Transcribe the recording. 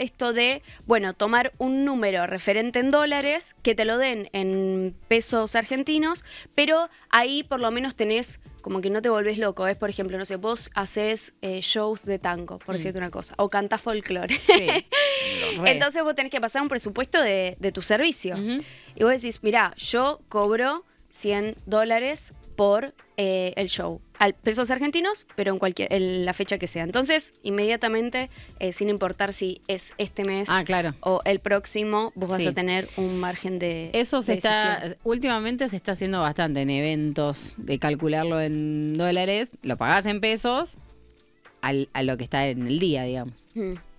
esto de, bueno, tomar un número referente en dólares, que te lo den en pesos argentinos, pero ahí por lo menos tenés como que no te volvés loco. Es, por ejemplo, no sé, vos haces eh, shows de tango, por mm. decirte una cosa, o cantás folclore. Sí. Entonces vos tenés que pasar un presupuesto de, tu servicio. Y vos decís, mirá, yo cobro 100 dólares por eh, el show. Al pesos argentinos, pero en cualquier la fecha que sea. Entonces, inmediatamente, eh, sin importar si es este mes ah, o el próximo, vos vas a tener un margen de. Eso se está. Últimamente se está haciendo bastante en eventos de calcularlo en dólares, lo pagás en pesos al, a lo que está en el día, digamos. Mm.